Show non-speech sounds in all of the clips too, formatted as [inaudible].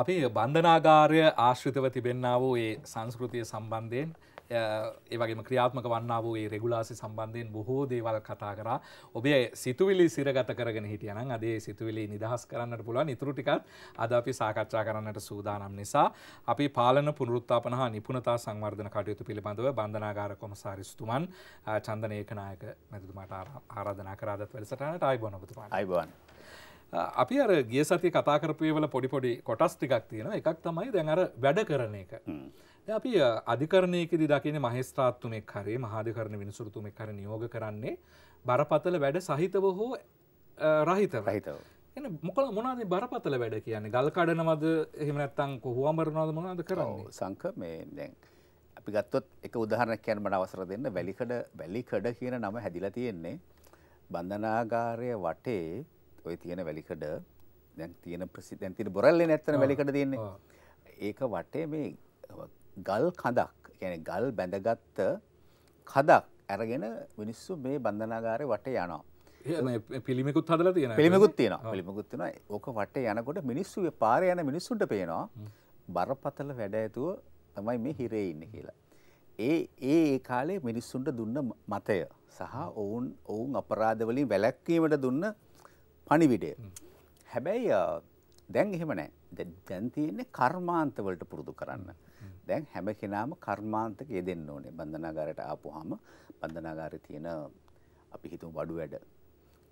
අපි බන්ධනාගාරය ආශ්‍රිතව තිබෙන්න්න වූ ඒ සංස්කෘතිය සම්බන්ධයෙන් ඒවගේම ක්‍රියාත්මක වන්න වූ ඒ රෙගුලාසි සම්බන්ධයෙන් බොහෝ දේවල් කතා කරා ඔබේ සිතුවිලි සිරගත කරගෙන හිටියන අදේ සිතුවිලි නිදහස් කරන්නට පුළුවන් ඉතුරටිකත් අද අපි සාකච්ඡා කරන්නට සූදානම් නිසා අපි පාලන පුනරුත්තාපන හා නිපුණතා සංවර්ධන කටයුතු පිළිබඳව බන්ධනාගාර කොමසාරිස්තුමන් චන්දනයකනායක මැතුතුමාට ආරාධනා කරාදත් වැඩසටනට අයිබෝනොතුමා අයිබවන්. අපි අර ගිය සති කතා කරපුවල පොඩිපොඩි කොටස් ටිකක් තියෙන එකක් තමයි දැන් අර වැඩ කරන එක. අපි අධිකරණයකද දකින මහස්ත්‍රාත්තුනෙක් හරේ මහාධිකරණ විනිසුරතුමෙක් කර නියෝග කරන්නේ බරපතල වැඩ සහිතව හෝ රහිත රහිතව. එන මොකල මොනාද බරපතල වැඩ කියන්නේ ගල් කඩනවද එහෙම නැත්නම් කොහොමරනවද මොනවද කරන්නේ සංක මේ දැන් අපි ගත්තොත් එක උදාහරණයක් කියන්න මට අවසර දෙන්න වැලිකඩ වැලිකඩ කියන නම හැදිලා තියෙන්නේ බන්ධනාගාරය වටේ ඔය තියෙන වැලිකඩ දැන් තියෙන ප්‍රසි දැන් තියෙන බොරල්ලේ නැත්තන වැලිකඩ තියෙන්නේ. ඒක වටේ මේ ගල් කඳක් يعني ගල් බැඳගත්ත කඳක් අරගෙන මිනිස්සු මේ බන්ධනාගාරේ වටේ යනවා. පිළිමකුත් හදලා තියෙනවා. පිළිමකුත් තියෙනවා. පිළිමකුත් තියෙනවා. ඕක වටේ යනකොට මිනිස්සු පාරේ යන මිනිස්සුන්ට පේනවා බරපතල වැඩ ඇතුව තමයි මේ හිරේ ඉන්නේ කියලා. ඒ ඒ කාලේ මිනිස්සුන්ට දුන්න මතය සහ ඔවුන් ඔවුන් අපරාධවලින් වැළැක්වීමට දුන්න පණිවිඩය. හැබැයි දැන් එහෙම නෑ දැන් තියෙන්නේ කර්මාන්තවලට පුරුදු කරන්න. දැන් හැම කෙනාම කර්මාන්තක යෙදෙන්න ඕනේ. බන්ධනාගාරයට ආපුවාම බන්ධනාගාරේ තියෙන අපි හිතමු බඩු වැඩ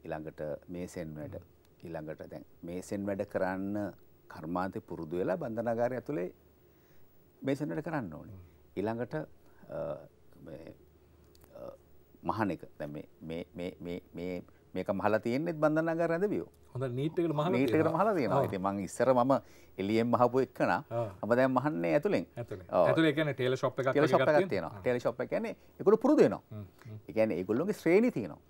ඊළඟට මේසෙන් වැඩ ඊළඟට දැන් මේසෙන් වැඩ කරන්න කර්මාන්තේ පුරුදු වෙලා බන්ධනාගාරය ඇතුලේ මේසෙන් වැඩ කරන්න ඕනේ. ඊළඟට මහන එක දැන් මේ මේ මේ මේ මේක මහල තියනෙත් බඳන්නග රැදවියෝ හොඳ නීටකට මහ නීටකට මහල තියෙන ඇති මං ඉස්සර ම එලියෙන් මහපු එක්කන අමදැ මහන්නේ ඇතුළෙන් ටේල ශප් තියෙන ටේල ශප් කියන එකකුට පුරදයනවා එකන ඒගොල්ලුගේ ශ්‍රේණි තියනවා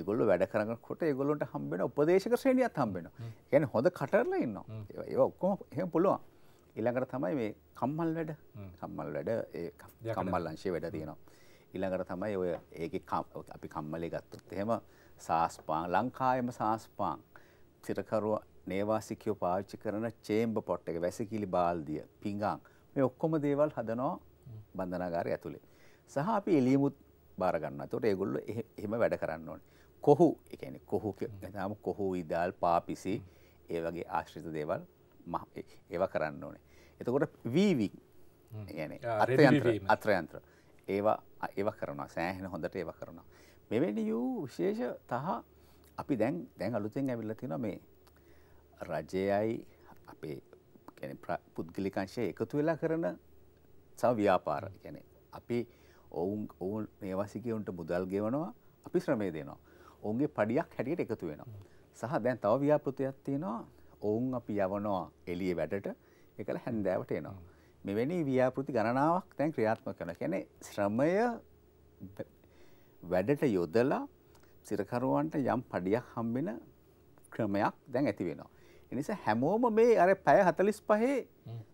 ඒගොල්ල වැඩ කරන කොට ඒගොල්ලොට හම්බෙන උපදේශක ශ්‍රේණියත් හම්බෙන ගැන හොඳ කටරලා ඉන්න ඒ ඔක්කොම එහෙම පුළුවන් ඉළඟට තමයි මේ කම්මල් වැඩ කම්මල් වැඩ කම්මල් අංශය වැඩ තියෙනවා ඉළඟට තමයි ඔය ඒක අපි කම්මලේ ගත්තුත් එහෙම සාස්පාන් ලංකායම සාස්පාන් සිරකරුව නේවාසිකයෝ පාවිච්චි කරන චේම්බ පොට් එක වැසිකිලි බාල්දිය පිඟං මේ ඔක්කොම දේවල් හදනවා බන්ධනාගාරය ඇතුලේ. සහ අපි එළියමුත් බාර ගන්නවා. ඒතකොට ඒගොල්ලෝ එහෙම වැඩ කරන්න ඕනේ. කොහු ඒ කියන්නේ කොහු කියනවාම කොහු ඉදාල් පාපිසි ඒ වගේ ආශ්‍රිත දේවල් ඒවා කරන්න ඕනේ. එතකොට වීවි ඒ කියන්නේ අත්‍යන්ත්‍ර අත්‍යන්ත්‍ර ඒවා ඒවා කරනවා සෑහෙන හොඳට ඒවා කරනවා. මෙවැනි යූ විශේෂ තහ අපි දැන් දැන් අලුතෙන් ඇවිල්ල තින මේ රජයයි අපේ පුද්ගලිකංශය එකතු වෙලා කරන සව ව්‍යාපාර ගැන අපි ඔවුන් ඔවුන් මේවාසිකවුන්ට මුදල් ගෙවනවා අපි ශ්‍රමය දෙනවා ඔවුන්ගේ පඩියක් හැටියට එකතු වෙනවා සහ දැන් තව ව්‍යාපෘතියක් තියෙනවා ඔවුන් අපි යවනවා එලිය වැඩට එකළ හැන්දෑවට එනවා මෙවැනි ව්‍යාපෘති ගණනාවක් තැන් ක්‍රියාත්ම කන කැනෙ ශ්‍රමය වැඩට යොදලා සිරකරුවන්ට යම් පඩියක් හම්බෙන ක්‍රමයක් දැන් ඇති වෙනවා. එනිසා හැමෝම මේ අර පැය හතලිස් පහේ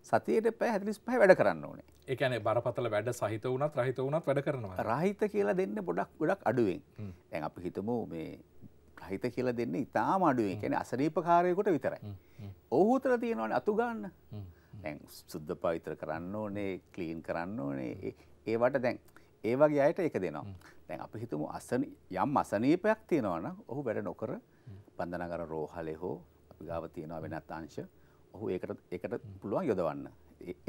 සතියට පැය හතලිස් පහ වැඩ කරන්න ඕනේ. ඒකනේ බරපතල වැඩ සහිත වුණත් රහිත වුණත් වැඩ කරනවා. රහිත කියලා දෙන්න ගොඩක් ගොඩක් අඩුවෙන්. දැන් අපි හිතමු මේ රහිත කියලා දෙන්න ඉතාම අඩුවෙන්. කියන්නේ අසනීපකාරයෙකුට විතරයි. ඔහු උතර තියෙනවනේ අතු ගන්න. දැන් සුද්ධ පවිත්‍ර කරන්න ඕනේ, ක්ලීන් කරන්න ඕනේ. ඒවට දැන් ඒ වගේ අයට ඒක දෙනවා. දැන් අපි හිතමු අසන යම් අසනීපයක් තියෙනවා නම් ඔහු වැඩ නොකර බන්ධනගර රෝහලේ හෝ අපි ගාව තියෙනවා වෙනත් අංශ ඔහු ඒකට ඒකට පුළුවන් යොදවන්න.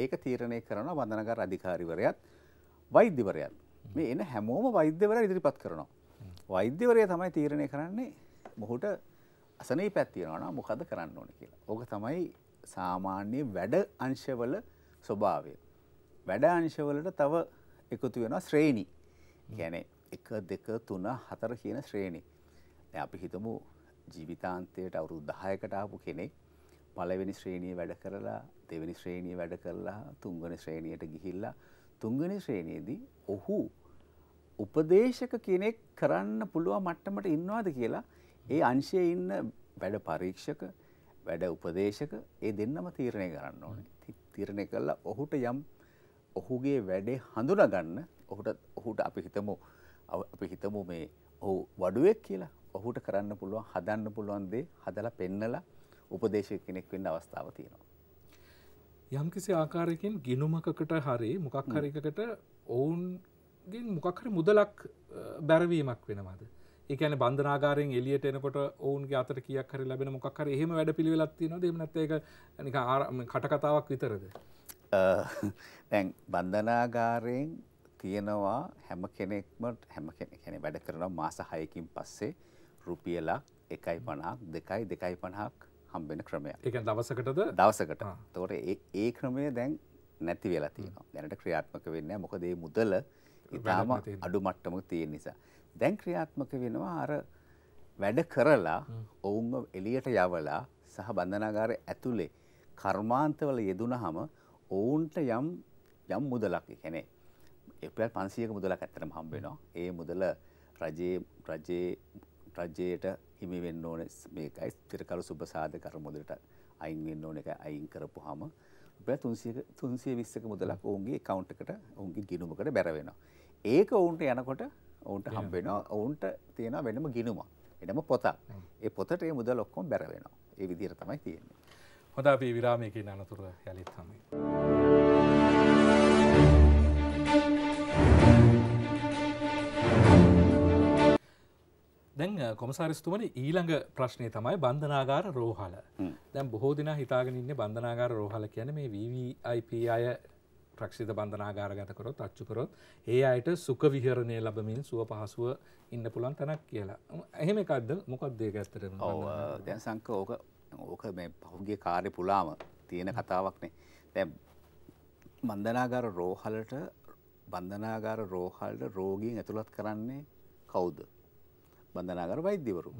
ඒක තීරණය කරනවා බන්ධනගාර අධිකාරිවරයාත් වෛද්‍යවරයාත්. මේ එන හැමෝම වෛද්‍යවරයා ඉදිරිපත් කරනවා. වෛද්‍යවරයා තමයි තීරණය කරන්නේ මොහුට අසනීපයක් තියෙනවා නම් මොකද කරන්න ඕනේ කියලා. ඕක තමයි සාමාන්‍ය වැඩ අංශවල ස්වභාවය. වැඩ අංශවලට තව එකතු වෙනවා ශ්‍රේණි. කියන්නේ එක දෙක තුන හතර කියන ශ්‍රේණි. අපි හිතමු ජීවිතාන්තයට අවුරු දහයකට ආපු කෙනෙක් පලවෙනි ශ්‍රේණිය වැඩ කරලා දෙවැනි ශ්‍රේණිය වැඩ කරලා තුංගන ශ්‍රේණියයට ගිහිල්ලා තුංගනි ශ්‍රේණයේදී ඔහු උපදේශක කෙනෙක් කරන්න පුළුවන් මට්ටමට ඉන්නවාද කියලා ඒ අංශයේ ඉන්න වැඩ පරීක්ෂක වැඩ උපදේශක ඒ දෙන්නම තීරණය කරන්න ඕනේ. තීරණය කළා ඔහුට යම් ඔහුගේ වැඩේ හඳුනගන්න ඔහුට ඔහුට අපි හිතමු අපි හිතමු මේ ඔහු වඩුවෙක් කියලා ඔහුට කරන්න පුළුවන් හදන්න පුළුවන් දේ හදලා පෙන්නලා උපදේශක කෙනෙක් වෙන්න අවස්ථාව තියෙනවා. යම්කිසි ආකාරයකින් ගිනුමකකට හරි මොකක් හරි එකකට ඔවුන්ගෙන් මොකක් හරි මුදලක් බැරවීමක් වෙනවද? ඒ කියන්නේ බන්ධනාගාරයෙන් එළියට එනකොට ඔවුන්ගේ අතට කීයක් හරි ලැබෙන මොකක් හරි එහෙම වැඩපිළිවෙලක් තියෙනවද? එහෙම නැත්නම් ඒක නිකන් කට කතාවක් විතරද? [laughs] දැන් බන්ධනාගාරයෙන් තියෙනවා හැම කෙනෙක්ම හැම කෙනෙ වැඩ කරනවා මාස හයකින් පස්සේ රුපියලක් එකයි පණක් දෙකයි දෙකයි පණහක් හම්බෙන ක්‍රමය එක දවසකටද දවසකට තොට ඒ ක්‍රමය දැන් නැති වෙලා තියෙනවා දැනට ක්‍රියාත්මක වෙන්න මොකදේ මුදල ඉතාම අඩු මට්ටමක් තියෙන් නිසා දැන් ක්‍රියාත්මක වෙනවා අර වැඩ කරලා ඔවුන්ව එලියට යවලා සහ බඳනාගාරය ඇතුළේ කර්මාන්තවල යෙදුනහම ඔවුන්ට යම් යම් මුදලක් කැනේ එපල් පන්සියක මුදලක් ඇත්තරම හම්බෙනවා ඒ මුදල රජයේ රජයේ රජයට හිමි වෙන්න ඕන මේකයි තිරකරු සුබ සාධකර මුදලට අයින් වෙන්න ඕන එක අයින් කරපු හම රුපියල් තුන්සියක තුන්සිය විස්සක මුදලක් ඔවුන්ගේ කවුන්ට් එකට ඔවුන්ගේ ගිණුමකට බැරවෙනවා ඒක ඔවුන්ට යනකොට ඔවුන්ට හම්බෙනවා ඔවුන්ට තියෙනවා වෙනම ගිණුමක් වෙනම පොතක් ඒ පොතට ඒ මුදල් ඔක්කොම බැරවෙනවා ඒ විදිහට තමයි තියෙන්නේ හොඳ අපි විරාමයකින් අනතුර යලිත් තමයි දැන් කොමසාරිස්තුමනි ඊළඟ ප්‍රශ්නය තමයි බන්ධනාගාර රෝහල. දැන් බොහෝ දෙනා හිතාගෙන ඉන්නේ බන්ධනාගාර රෝහල කියන්නේ මේ VVIP අය රක්ෂිත බන්ධනාගාරගත කරොත් අච්චු කරොත් ඒ අයට සුඛ විහරණය ලැබමින් සුව පහසුව ඉන්න පුළුවන් තැනක් කියලා. එහෙම එකක්ද මොකක්ද ඒක ඇත්තටම? ඔව් දැන් සංක ඕක ඕක මේ පහුගිය කාර්ය පුලාම තියෙන කතාවක්නේ. දැන් බන්ධනාගාර රෝහලට බන්ධනාගාර රෝහලට රෝගීන් ඇතුළත් කරන්නේ කවුද? බඳනාගර වෛද්‍යවරු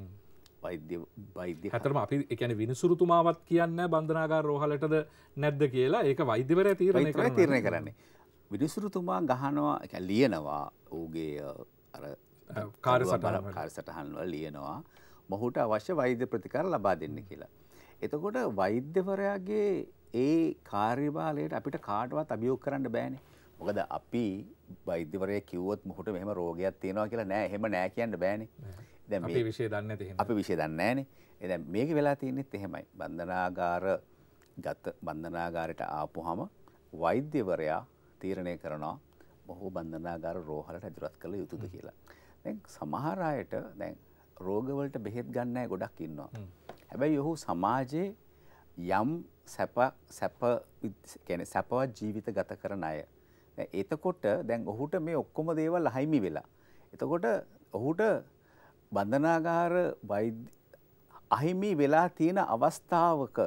වෛද්‍ය හතරම අපි එකන විනිසුරුතුමාවත් කියන්න බන්ධනාගාර රෝහලටද නැද්ද කියලා ඒක වෛද්‍යවර තීරණය තීරණය කරන්නේ විනිසුරුතුමා ගහනවා ලියනවා ඔහුගේ කාර සටහන්ව ලියනවා මොහුට අවශ්‍ය වෛද්‍ය ප්‍රතිකාර ලබා දෙන්න කියලා. එතකොට වෛද්‍යවරයාගේ ඒ කාර්යභාලයට අපිට කාටවත් අභියෝග කරන්න බෑනේ මොකද අපි වෛද්‍යවරය කිව්වොත් මුහුට මෙහම රෝගයක් තියෙනවා කියලා නෑ එහෙම නෑ කියන්න බෑන දැ විශෂය දන්න අපි විශෂය දන්නෑන එ මේක වෙලා තියන්නෙත් එහෙමයි බන්ධනාගාර ගත බන්ධනාගාරයට ආපුහම වෛද්‍යවරයා තීරණය කරනවා බොහෝ බන්ධනාගාර රෝහලට ඇතුරත් කළ යුතුද කියලා. දැන් සමහරයට දැන් රෝගවලට බෙහෙත් ගන්නෑ ගොඩක් ඉන්නවා. හැබැයි ඔහු සමාජයේ යම් සැප සැප කැන සැපවත් ජීවිත ගත කරන අය එතකොට දැන් ඔහුට මේ ඔක්කොම දේවල් අහිමි වෙලා. එතකොට ඔහුට බඳනාගාර අහිමි වෙලා තියෙන අවස්ථාවක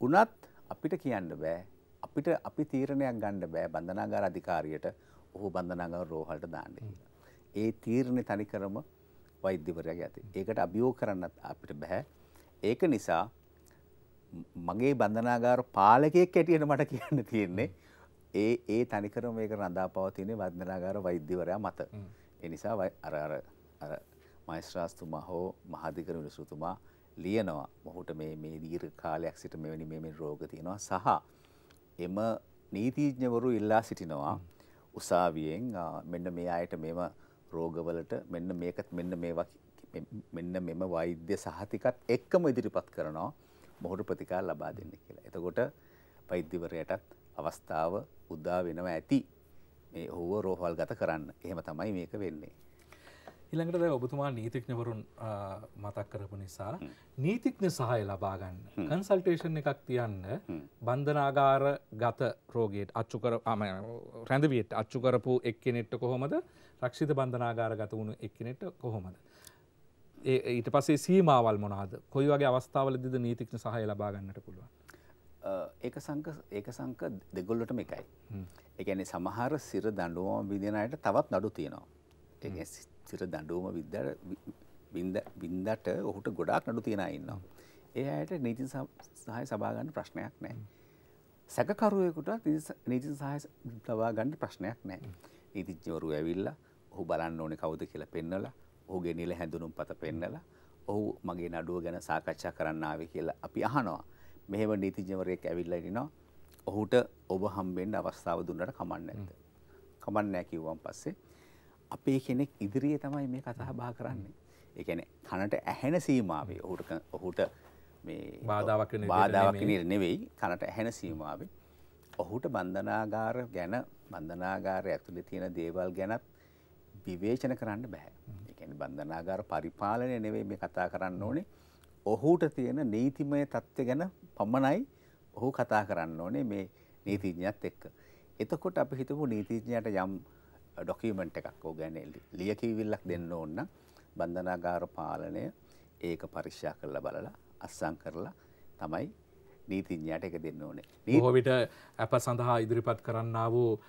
උනත් අපිට කියන්න බෑ අපිට අපි තීරණයක් ගණ්ඩ බෑ බඳනාගාර අධිකාරියට ඔහු බඳනාගාර රෝහල්ට දාන්න ඒ තීරණය තනි කරම වෛද්‍යවරයක් ඇති ඒකට අභියෝ කරන්නත් අපිට බැහැ ඒක නිසා මගේ බඳනාගාර පාලකයෙක් ඇටියට මට කියන්න තියෙන්නේ ඒ ඒ තනිකර මේක රඳා පවතිනේ වර්ධනාගාර වෛද්‍යවරයා මත. ඒ නිසා අර අර අර මෛස්ත්‍රාස්තුමා හෝ මහාධිකර විනිසුතුමා ලියනවා මොහුට මේ මේ දීර්ඝ කාලයක් සිට මෙවැනි මේ මේ රෝග තියෙනවා සහ එම නීතිඥවරු ඉල්ලා සිටිනවා උසාවියෙන් මෙන්න මේ අයට මෙම රෝගවලට මෙන්න මේකත් මෙන්න මේවා මෙන්න මෙම වෛද්‍ය සහතිකත් එක්කම ඉදිරිපත් කරනවා මොහුට ප්‍රතිකාර ලබා දෙන්න කියලා. එතකොට වෛද්‍යවරයටත් අවස්ථාව උදා වෙනවා ඇති මේ ඔහුව රෝහල් ගත කරන්න එහෙම තමයි මේක වෙන්නේ. ඉළඟට දැ ඔබතුමා නීතික්නවරුන් මතක් කරපු නිසා නීතික්න සහය ලබාගන්න කන්සල්ටේෂන් එකක් තියන්න බන්ධනාගාර ගත රෝගයට අච්චුකර රැඳවියට අච්චු කරපු එක්කෙනෙට්ට කොහොමද රක්ෂිත බන්ධනාගාර ගත වුණු එක්කෙනෙට කොහොමද. ඊට පසේ සීමාවල් මොනාද කොයි වගේ අවස්ථාවලදිද නීතික්න සහය ලබාගන්නට පුළුවන්. ඒක සංක ඒක සංක දෙගොල්ලොටම එකයි. එකැනෙ සමහර සිර දඩුවම විදිනයට තවත් නඩු තියෙනවා. ඒ සිර දඩුවම විදර බින්දට ඔහුට ගොඩක් නඩු තියෙන ඉන්නවා. ඒ අයට නීති සහය සභාගන්න ප්‍රශ්නයක් නෑ. සැකකරුවයකුට නීති සහය ලබාගන්න ප්‍රශ්නයක් නෑ. නීතිච්චවරු ඇවිල්ල ඔහු බලන්න ඕනෙ කවුද කියලා පෙන්නලා ඔහුගේ නිල හැඳුනුම් පත පෙන්නලා ඔහු මගේ නඩුව ගැන සාකච්ඡා කරන්නාව කියලා අපි අහනවා. මෙහෙම නීතිඥවරයෙක් ඇවිල්ලා ඉනවා. ඔහුට ඔබ හම්බෙන්න අවස්ථාව දුන්නට කමක් නැද්ද? කමක් නැහැ කිව්වන් පස්සේ අපේ කෙනෙක් ඉදිරියේ තමයි මේ කතා බහ කරන්නේ. ඒ කියන්නේ කනට ඇහෙන සීමාවේ ඔහුට ඔහුට මේ බාධාවක් බාධාවක් නෙවෙයි කනට ඇහෙන සීමාවේ ඔහුට බන්ධනාගාර ගැන බන්ධනාගාරය ඇතුළේ තියෙන දේවල් ගැනත් විවේචන කරන්න බෑ. ඒ කියන්නේ බන්ධනාගාර පරිපාලනය නෙවෙයි මේ කතා කරන්න ඕනේ. ඔහුට තියෙන නීතිමය තත්ත්වය ගැන පමණයි ඔහු කතා කරන්න ඕනේ මේ නීතිඥයත් එක්ක. එතකොට අපි හිතමු නීතිඥයට යම් ඩොකියුමන්ට් එකක් ඕ ගැන ලියකියවිල්ලක් දෙන්න ඕන බන්ධනාගාර පාලනය ඒක පරික්ෂා කරලා බලලා අත්සන් කරලා තමයි නීතිඥයට එක දෙන්න ඕනේ. බොහෝවිට අප සඳහා ඉදිරිපත් කරන්න වූ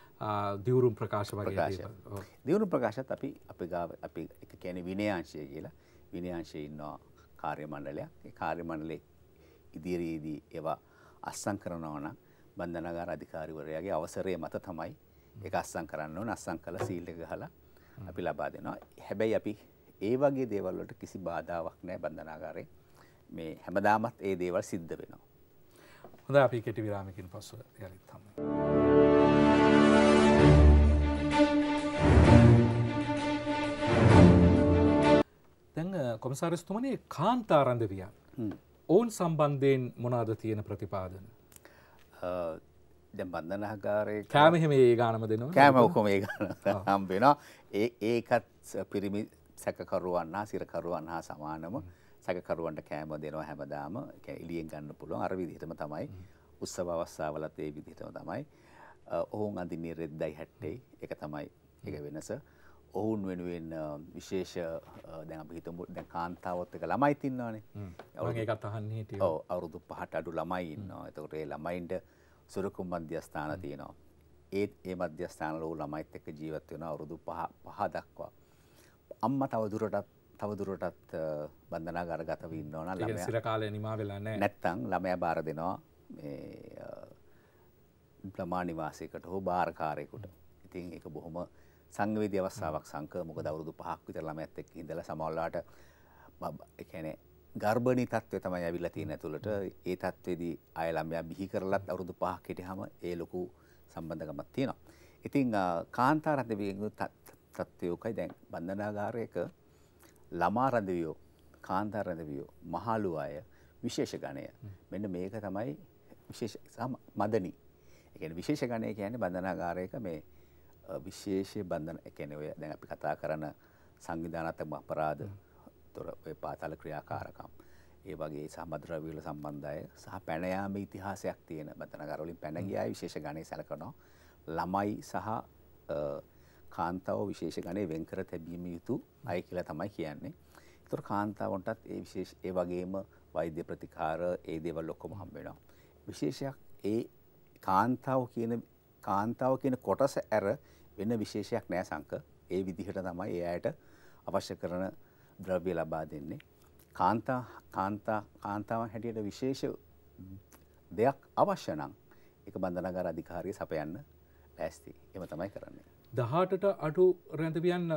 දියුරුම් ප්‍රකාශ වගේ දියුණු ප්‍රකාශත් අපි අපි ගාව අපි එක කියන්නේ විනයාංශය කියලා විනයාංශය ඉන්නවා කාර්ය මණ්ඩලයක් ඒ කාර්ය මණ්ඩලයේ ඉදිරියේදී ඒවා අස්සම් කරනවා නම් බන්ධනාගාර අධිකාරිවරයාගේ අවසරය මත තමයි ඒක අස්සම් කරන්න ඕන අස්සම් කළා සීල් එක ගහලා අපි ලබා දෙනවා හැබැයි අපි ඒ වගේ දේවල් වලට කිසි බාධාවක් නැහැ බන්ධනාගාරේ මේ හැමදාමත් ඒ දේවල් සිද්ධ වෙනවා හොඳ අපි කෙටි විරාමකින් පස්සුව යලිත් හමු දැන් කොමසාරස්තුමනේ කාන්තාරන්දවියන් ඔවුන් සම්බන්ධයෙන් මොනාද තියෙන ප්‍රතිපාදන බන්ධනහකාරය කෑමහෙම ඒ ගානම දෙනවා කෑම ඔකොම ඒ ගාන හම්බෙනවා ඒ ඒකත් පිරිමි සැකකරුවන් හා සිරකරුවන් හා සමානම සැකකරුවන්ට කෑම දෙනවා හැමදාම එලියෙන් ගන්න පුළුවන් අර විදිහටම තමයි උත්සව අවස්ථාවලත් ඒ විදිහටම තමයි ඔවුන් අඳින්නේ රෙද්දයි හැට්ටෙයි එක තමයි එක වෙනස ඔවුන් වෙනුවෙන් විශේෂ දැන් අපි හිතමු දැන් කාන්තාවත් එක ළමයිත් ඉන්නවනේ. මම ඒකත් අහන්නේ හිටියේ. ඔව් අවුරුදු 5ට අඩු ළමයි ඉන්නවා. එතකොට ඒ ළමයින්ට සුරකුම් මධ්‍යස්ථාන තියෙනවා. ඒත් ඒ මධ්‍යස්ථානවල ළමයිත් එක්ක ජීවත් වෙනවා අවුරුදු 5 5 දක්වා. අම්මා තව දුරටත් තව දුරටත් බන්ධනාගාර ගතව ඉන්නවා නම් ළමයා සිර කාලය නිමා වෙලා නැහැ. නැත්තම් ළමයා බාර දෙනවා මේ ප්‍රමාණ නිවාසයකට හෝ බාරකාරයෙකුට. ඉතින් ඒක බොහොම සංගවේදී අවස්ථාවක් සංක මොකද අවුරුදු 5ක් විතර ළමයත් එක්ක ඉඳලා සමහරවල්ලාට ඒ කියන්නේ ගර්භණී තත්ත්වය තමයි ඇවිල්ලා තියෙන ඇතුළට ඒ තත්ත්වේදී ආය ළමයා බිහි කරලත් අවුරුදු 5ක් හිටියාම ඒ ලොකු සම්බන්ධකමක් තියෙනවා. ඉතින් කාන්තා රඳවියගේ තත්ත්වයකයි දැන් බන්ධනාගාරයක ළමා රඳවියෝ කාන්තා රඳවියෝ මහලු අය විශේෂ ගණය. මෙන්න මේක තමයි විශේෂ මදනි. ඒ කියන්නේ විශේෂ ගණය කියන්නේ බන්ධනාගාරයක මේ විශේෂය බන්ධන එකැනවය දැන් අපි කතා කරන සංවිධානතම අපරාධ තොර පාතල ක්‍රියාකාරකම්. ඒ වගේ සමද්‍රවීල සම්බන්ධය සහ පැනයාම ඉතිහාසයක් තියෙන බතනගරලින් පැනගියා විශේෂ ගණය සැලකනෝ ළමයි සහ කාන්තාව විශේෂ ගණය වෙන්කර තැබීම යුතු අය කියලා තමයි කියන්නේ. තුර කාන්තාවන්ටත් ඒ විශේෂ ඒ වගේම වෛද්‍ය ප්‍රතිකාර ඒ දේවල් ලොක්කොම හම්බෙනවා. විශේෂයක් ඒ කාන්තාව කියන කාන්තාව කියන කොටස ඇර වෙන විශේෂයක් නෑ සංක ඒ විදිහට තමයි ඒ අයට අවශ්‍ය කරන ද්‍රව්‍ය ලබා දෙන්නේ. කාන්තා කාන්තා කාන්තාවන් හැටියට විශේෂ දෙයක් අවශ්‍ය නම් එක බඳනගාර අධිකාරිය සපයන්න ලෑස්ති. එම තමයි කරන්නේ. දහටට අටු රැඳවියන්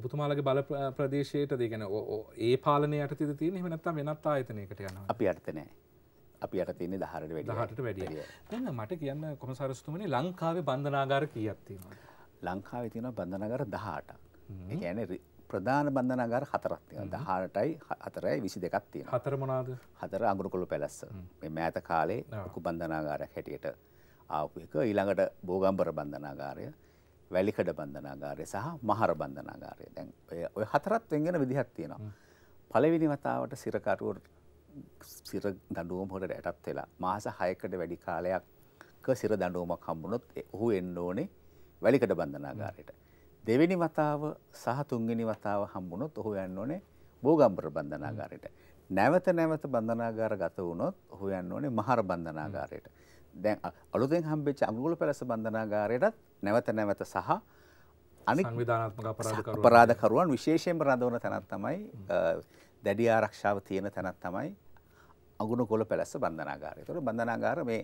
ඔබතුමාලගේ බල ප්‍රදේශයට දෙගෙන ඒ පාලනය යට තිද තියෙන හමනත්තා වෙනත් ආයතනයකට යන අපි අර්ථනෑ අපි අට තියන්නේ දහරට වැඩ හට වැඩිය මට කියන්න කොමසාරස්තුමනි ලංකාවේ බන්ධනාගාර කියත්තිීම. ලංකාවේ තියෙන බන්ධනගර දහටක්. ඒඇන ප්‍රධාන බන්ධනගර හතරත්තිය දහටයි හතරයි විසි දෙකත්තිය. හතර මනාද හතර අගුරු කොළු පැලස්ස මෑත කාලේ කුු බන්ධනාගාරයක් හැටියට ආපු එක ඊළඟට බෝගම්බර බන්ධනාගාරය වැලිකඩ බන්ධනාගාරය සහ මහර බන්ධනාගාරය දැන් ඔය හතරත් වෙන්ගෙන විදිහත් තියෙනවා. පලවිනි වතාවට සිරකරුවර සිර දඩුවම් හොට ඇටත් වෙලා මාස හයකට වැඩි කාලයක් සිර දඩුවමක් හම්බුණොත් ඔහු එන්න ඕනේ වැලිකඩ බන්ධනාගාරයට. දෙවෙනි වතාව සහ තුන්වෙනි වතාව හම්බුනොත් ඔහු යන්න ඕනේ බෝගම්බර බන්ධනාගාරයට. නැවත නැවත බන්ධනාගාර ගත වුණොත් ඔහු යන්න ඕනේ මහර බන්ධනාගාරයට. දැන් අලුතෙන් හම්බෙච්ච අඟුල පැලස බන්ධනාගාරයටත් නැවත නැවත සහ අනිත් සංවිධානාත්මක අපරාධකරුවන් අපරාධකරුවන් විශේෂයෙන්ම රඳවන තැනක් තමයි දැඩි ආරක්ෂාව තියෙන තැනක් තමයි අඟුණකොළ පැලස බන්ධනාගාරය. ඒතකොට බන්ධනාගාර මේ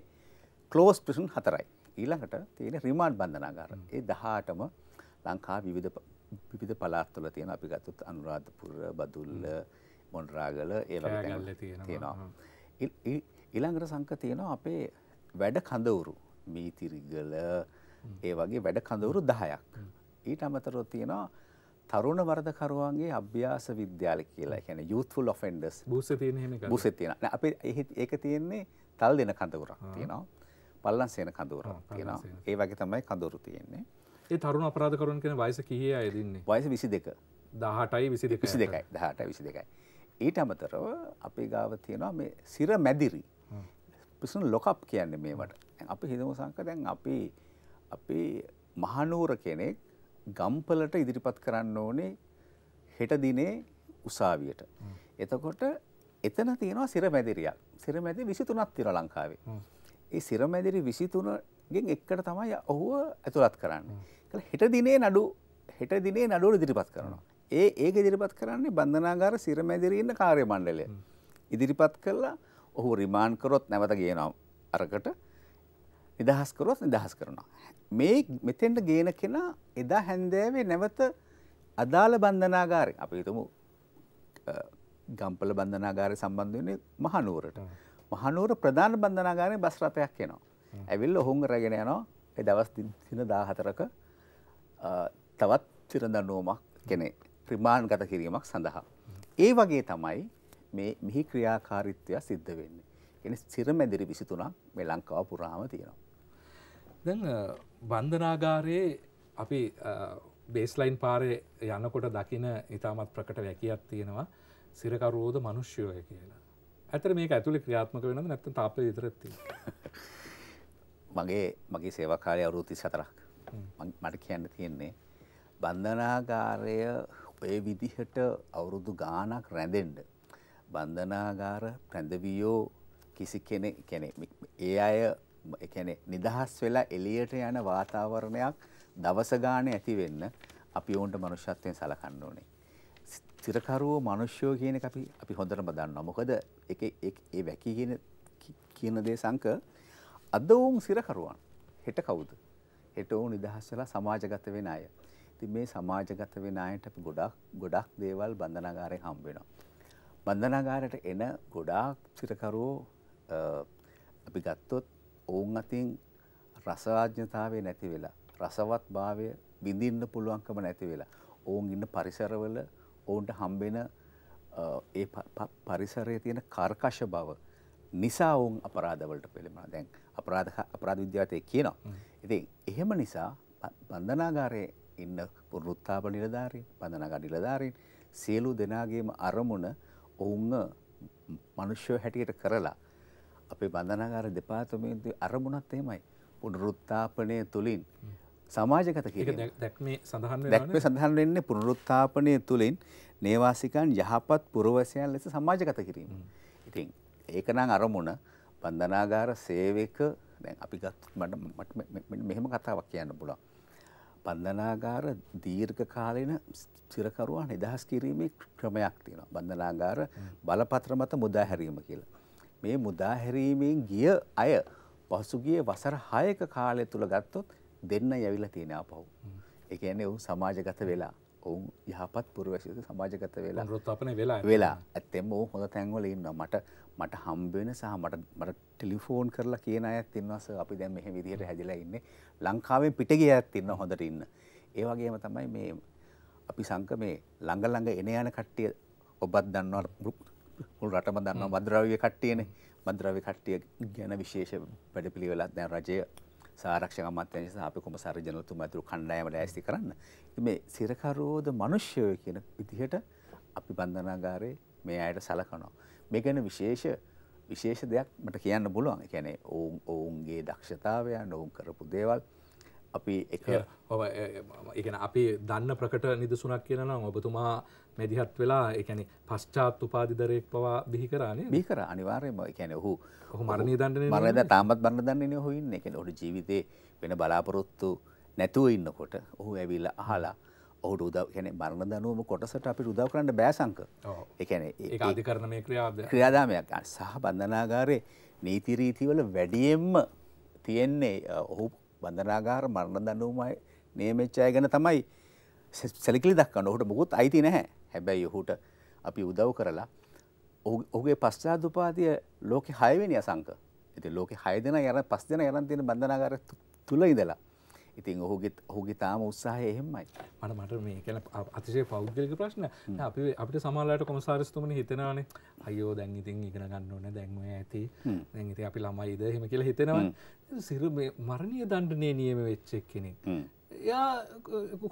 ක්ලෝස් ප්‍රිසන් හතරයි. ඊළඟට තියෙන රිමාන්ඩ් බන්ධනාගාර. ඒ 18ම ලංකා විවිධ විවිධ පළාත් වල තියෙන අපි ගත්තොත් අනුරාධපුර, බදුල්ල, මොණරාගල ඒ වගේ තැන්වල තියෙනවා. ඊළඟට සංක තියෙනවා අපේ වැඩ කඳවුරු මීතිරිගල ඒ වගේ වැඩ කඳවුරු 10ක්. ඊට අමතරව තියෙනවා තරුණ වරදකරුවන්ගේ අභ්‍යාස විද්‍යාල කියලා කියන යුතුල් ඔෆෙන්ඩස් බූස තියෙන බූස තියෙන අප ඒක තියෙන්නේ තල් දෙන කඳවුරක් තියෙනවා පල්ලන් සේන කඳවුරක් තියෙනවා. ඒ වගේ තමයි කඳවුරු තියෙන්නේ. ඒ තරුණ අපරාධකරුවන් කියන වයස කීයේ අයද ඉන්නේ? වයස 22. 18යි 22. 22යි 18යි 22යි. ඊට අමතරව අපේ ගාව තියෙනවා මේ සිර මැදිරි. පිසුණු ලොකප් කියන්නේ මේවට. අපි හිතමු සංක දැන් අපි අපි මහනුවර කෙනෙක් ගම්පලට ඉදිරිපත් කරන්න ඕනේ හෙට දිනේ උසාවියට. එතකොට එතන තියෙනවා සිර මැදිරියක්. සිර මැදි 23ක් තියෙනවා ලංකාවේ. ඒ සිරමැදිරි විසිතුනගෙන් එක්කට තමයි ඔහුව ඇතුළත් කරන්න. කළ හෙට දිනේ නඩු හෙට දිනේ නඩුවට ඉදිරිපත් කරනවා. ඒ ඒක ඉදිරිපත් කරන්නේ බන්ධනාගාර සිරමැදිරීන්න කාර්ය මණ්ඩලය. ඉදිරිපත් කල්ලා ඔහු රිමාන් කරොත් නැවත ගේනම් අරකට නිදහස් කරොත් නිදහස් කරනවා. මේ මෙතෙන්ට ගේන කෙනා එදා හැන්දෑවේ නැවත අදාළ බන්ධනාගාරය අපි හිතමු ගම්පල බන්ධනාගාරය සම්බන්ධ වෙන්නේ මහනුවරට. මහනුවර ප්‍රධාන බන්ධනාගාරය බස් රථයක් එනවා. ඇවිල් ඔහුන් රැගෙන යනවා එ දවස් සින දාහතරක තවත් සිරදඩුවමක් කෙනෙ ප්‍රමාණ ගත කිරීමක් සඳහා. ඒ වගේ තමයි මේ මිහි ක්‍රියාකාරිත්වය සිද්ධ වෙන්නේ. එන සිරමැදිරි විසිතුනක් මේ ලංකාව පුරාම තියෙනවා. දැන් බන්ධනාගාරයේ අපි බේස්ලයින් පාරය යනකොට දකින ඉතාමත් ප්‍රකට වැැකියක් තියෙනවා සිරකරෝධ මනුෂ්‍යයෝය කියලා. ඇතර මේක ඇතුළි ක්‍රියාත්මක වෙනද නැත්තම් තාප්පේ විතරක් තියෙනවා [laughs] මගේ මගේ සේවා කාලය අවුරුදු 34ක් මට කියන්න තියෙන්නේ බන්ධනාගාරය ඔය විදිහට අවුරුදු ගාණක් රැඳෙන්න බන්ධනාගාර ප්‍රැඳවියෝ කිසි කෙනෙක් කියන්නේ ඒ අය කියන්නේ නිදහස් වෙලා එළියට යන වාතාවරණයක් දවස ගානේ ඇති වෙන්න අපි ඕන්ට මනුෂ්‍යත්වයෙන් සලකන්න ඕනේ සිරකරුවෝ මනුෂ්‍යෝ කියන එක අපි අපි හොඳටම දන්නවා. මොකද ඒක ඒ වැකි කියන කියන දේ සංක අද වුන් සිරකරුවන්. හෙට කවුද? හෙට වුන් නිදහස් වෙලා සමාජගත වෙන අය. ඉතින් මේ සමාජගත වෙන අයට අපි ගොඩක් ගොඩක් දේවල් බන්ධනාගාරයෙන් හම්බ වෙනවා. බන්ධනාගාරයට එන ගොඩාක් සිරකරුවෝ අපි ගත්තොත් ඔවුන් අතින් රසාඥතාවය නැති වෙලා රසවත් භාවය බිඳින්න පුළුවන්කම නැති වෙලා ඔවුන් ඉන්න පරිසරවල ඔවුන්ට හම්බෙන ඒ පරිසරය තියෙන කර්කශ බව නිසා ඔවුන් අපරාධවලට පෙළඹෙනවා. දැන් අපරාධ අපරාධ විද්‍යාවතේ කියනවා. ඉතින් එහෙම නිසා බන්ධනාගාරයේ ඉන්න පුරුත්තාප නිලධාරීන්, බන්ධනාගාර නිලධාරීන් සියලු දෙනාගේම අරමුණ ඔවුන්ව මිනිස්සු හැටියට කරලා අපේ බන්ධනාගාර දෙපාර්තමේන්තුවේ අරමුණත් එහෙමයි. පුනරුත්ථාපනය තුලින් සමාජගත දැක්මේ සඳහන් වෙන්නේ පුනරුත්ථාපනය තුළින් නේවාසිකන් යහපත් පුරවසයන් ලෙස සමාජගත කිරීම. ඉතින් ඒකනම් අරමුණ බන්ධනාගාර සේවක දැන් අපි ගත් මට මෙහෙම කතාවක් කියන්න පුළුවන්. බන්ධනාගාර දීර්ඝ කාලීන සිරකරුවා නිදහස් කිරීමේ ක්‍රමයක් තියෙනවා. බන්ධනාගාර බලපත්‍ර මත මුදා හැරීම කියලා. මේ මුදා හැරීමෙන් ගිය අය පසුගිය වසර 6ක කාලය තුල ගත්තොත් දෙන්න යවිලා තියෙන ආපහු. ඒ කියන්නේ ඔවුන් සමාජගත වෙලා ඔවුන් යහපත් පුරවැසියෝ සමාජගත වෙලා පුනරුත්ථාපනය වෙලා වෙලා ඇත්තෙන්ම ඔවුන් හොඳ තැන්වල ඉන්නවා. මට මට හම්බ වෙන සහ මට මට ටෙලිෆෝන් කරලා කියන අයත් ඉන්නවා සර් අපි දැන් මෙහෙම විදිහට හැදිලා ඉන්නේ. ලංකාවෙන් පිට ගිය අයත් ඉන්නවා හොඳට ඉන්න. ඒ වගේම තමයි මේ අපි සංගමේ ළඟ ළඟ එන යන කට්ටිය ඔබත් දන්නවා මුළු රටම දන්නවා මද්‍රව්‍ය කට්ටියනේ. මද්‍රව්‍ය කට්ටිය ගැන විශේෂ වැඩපිළිවෙලක් දැන් රජය ආරක්ෂක අමාත්‍යංශ සහ අපේ කොමසාර ජනරල්තුමා ඇතුළු කණ්ඩායම ලෑස්ති කරන්න. මේ සිරකරෝද මිනිස්සයෝ කියන විදිහට අපි බන්ධනාගාරේ මේ අයට සලකනවා. මේ ගැන විශේෂ විශේෂ දෙයක් මට කියන්න පුළුවන්. ඒ කියන්නේ ඔවුන්ගේ දක්ෂතාවයන් ඔවුන් කරපු දේවල් අපි එක ඒගෙන අපි දන්න ප්‍රකට නිදසුනක් කියනම් ඔබතුමා මැදිහත් වෙලා එකැනි පශ්චාත් උපාධිදරයෙක් පවා බිහිකරන්නේ බිකර අනිවාර්යම එකැන ඔහු ඔහු මරණය දන්න මරද තාමත් බන්න දන්නන්නේ හොයින්න එකන ඔහු ජීවිතය වෙන බලාපොරොත්තු නැතුව ඉන්නකොට ඔහු ඇවිල්ල අහලා ඔහුට උදව කැන මරණ දනුවම කොටසට අපි උදව කරන්න බෑසංක එකන අධිකරණ මේ ක්‍රියාද ක්‍රියාදාමයක් සහ බන්ධනාගාරය නීතිරීතිවල වැඩියෙන්ම තියෙන්නේ ඔහු බඳනාගාර මරණ දඩුවමයි නියමච්චාය ගැන තමයි සැලිකලි දක්කන්න ඔහුට මුකුත් අයිති නැහැ හැබැයි ඔහුට අපි උදව් කරලා ඔහුගේ පශ්චාදුපාතිය ලෝක හයවෙනි අසංක ඇති ලෝක හයදන යර පස් දෙන යරන් තියෙන බඳනාගාර තුළ ඉදලා ඉතින් ඔහුගේ ඔහුගේ තාම උත්සාහය එහෙමයි. මට මට මේ කියන්නේ අතිශය පෞද්ගලික ප්‍රශ්න. අපි අපිට සමහරවිට කොමසාරිස්තුමනි හිතෙනවානේ අයියෝ දැන් ඉතින් ඉගෙන ගන්න ඕනේ දැන් ඔය ඇති. දැන් ඉතින් අපි ළමයිද එහෙම කියලා හිතෙනවනේ. සිරු මේ මරණීය දඬුවමේ නියම වෙච්ච කෙනෙක්. එයා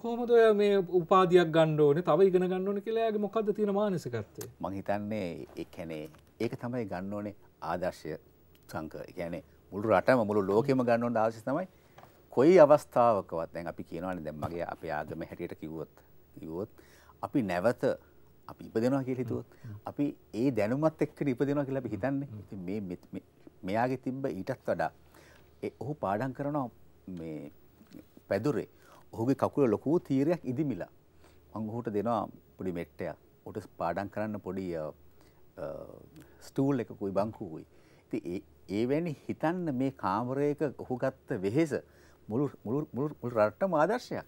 කොහොමද ඔය මේ උපාධියක් ගන්න ඕනේ තව ඉගෙන ගන්න ඕනේ කියලා එයාගේ මොකද්ද තියෙන මානසිකත්වය? මං හිතන්නේ ඒ කියන්නේ ඒක තමයි ගන්න ඕනේ ආදර්ශය සංක. ඒ කියන්නේ මුළු රටම මුළු ලෝකෙම ගන්න ඕනේ ආදර්ශය තමයි කොයි අවස්ථාවකවත් දැන් අපි කියනවානේ දැන් මගේ අපේ ආගම හැටියට කිව්වොත් කිව්වොත් අපි නැවත අපි ඉපදෙනවා කියලා හිතුවොත් අපි ඒ දැනුමත් එක්ක ඉපදෙනවා කියලා අපි හිතන්නේ. ඉතින් මේ මෙයාගේ තිබ්බ ඊටත් වඩා ඒ ඔහු පාඩම් කරනවා මේ පැදුරේ. ඔහුගේ කකුල ලොකු තීරයක් ඉදිමිලා. මම ඔහුට දෙනවා පොඩි මෙට්ටයක්. ඔහුට පාඩම් කරන්න පොඩි ස්ටූල් එකකුයි බංකුකුයි. ඉතින් ඒ එවැනි හිතන්න මේ කාමරයක ඔහු ගත්ත වෙහෙස මුළු මුළු මුළු මුළු රටම ආදර්ශයක්.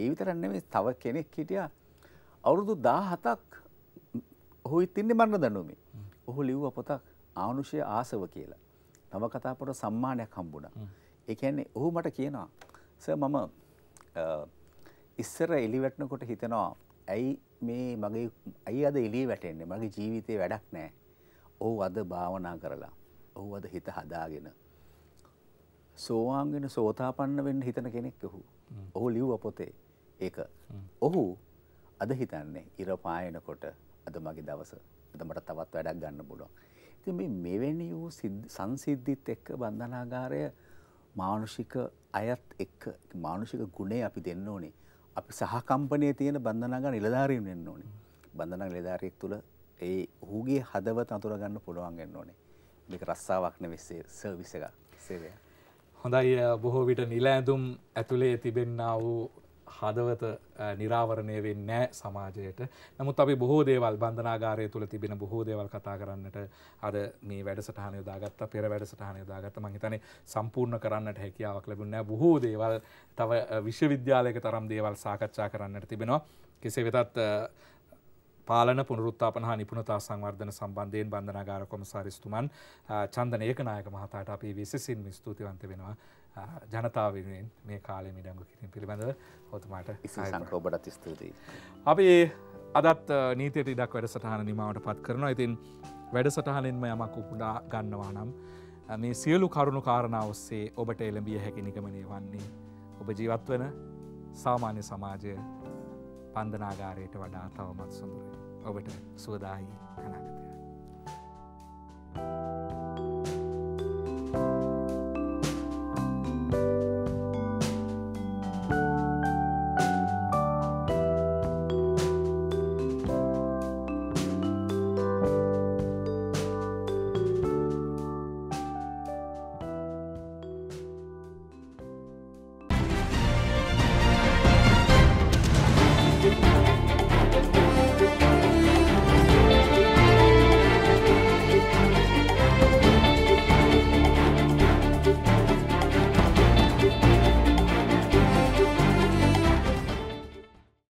ඒ විතරක් නෙමෙයි තව කෙනෙක් හිටියා අවුරුදු 17ක් ඔහු ඉතින්නේ මරණ දඬුවමේ. ඔහු ලිව්ව පොතක් ආනුෂය ආසව කියලා. තම කතාපොට සම්මානයක් හම්බුණා. ඒ කියන්නේ ඔහු මට කියනවා සර් මම ඉස්සර එලි වැටෙනකොට හිතනවා ඇයි මේ මගේ ඇයි අද එළිය වැටෙන්නේ මගේ ජීවිතේ වැඩක් නැහැ. ඔහු අද භාවනා කරලා ඔහු අද හිත හදාගෙන සෝවාන් වෙන සෝතාපන්න වෙන්න හිතන කෙනෙක් ඔහු. ඔහු ලිව්ව පොතේ ඒක. ඔහු අද හිතන්නේ ඉර පායනකොට අද මගේ දවස අද මට තවත් වැඩක් ගන්න පුළුවන්. ඉතින් මේ මෙවැනි වූ සංසිද්ධිත් එක්ක බන්ධනාගාරය මානුෂික අයත් එක්ක මානුෂික ගුණේ අපි දෙන්න ඕනේ. අපි සහකම්පනයේ තියෙන බන්ධනාගාර නිලධාරීන් වෙන්න ඕනේ. බන්ධන නිලධාරියෙක් තුළ ඒ ඔහුගේ හදවත අතුර ගන්න පුළුවන් වෙන්න ඕනේ. මේක රස්සාවක් නෙවෙයි සර්විස් එකක්. සේවයක්. හොඳයි බොහෝ විට නිල ඇඳුම් ඇතුළේ තිබෙන්න වූ හදවත නිරාවරණය වෙන්නේ සමාජයට. නමුත් අපි බොහෝ දේවල් බන්ධනාගාරය තුල තිබෙන බොහෝ දේවල් කතා කරන්නට අද මේ වැඩසටහන යොදාගත්තා. පෙර වැඩසටහන යොදාගත්තා. මම හිතන්නේ සම්පූර්ණ කරන්නට හැකියාවක් ලැබුණේ නැහැ. බොහෝ දේවල් තව විශ්වවිද්‍යාලයක තරම් දේවල් සාකච්ඡා කරන්නට තිබෙනවා. කෙසේ වෙතත් පාලන පුනරුත්තාපන හා නිපුණතා සංවර්ධන සම්බන්ධයෙන් බන්ධනාගාර කොමසාරිස්තුමන් චන්දන ඒකනායක මහතාට අපි විශේෂයෙන්ම ස්තුතිවන්ත වෙනවා ජනතාව වෙනුවෙන් මේ කාලේ මිඩංගු කිරීම පිළිබඳව ඔතුමාට ඔබටත් ස්තුතියි. අපි අදත් නීතයට ඉඩක් වැඩසටහන නිමාවට පත් කරනවා ඉතින් වැඩසටහනෙන්ම යමක් උපුඩා ගන්නවා නම් මේ සියලු කරුණු කාරණාව ඔස්සේ ඔබට එළඹිය හැකි නිගමනය වන්නේ ඔබ ජීවත් වන සාමාන්‍ය සමාජය පන්දනාගාරයට වඩා තවමත් සොඳුරයි. ඔබට සුවදායි අනාගතයක්. Thank you.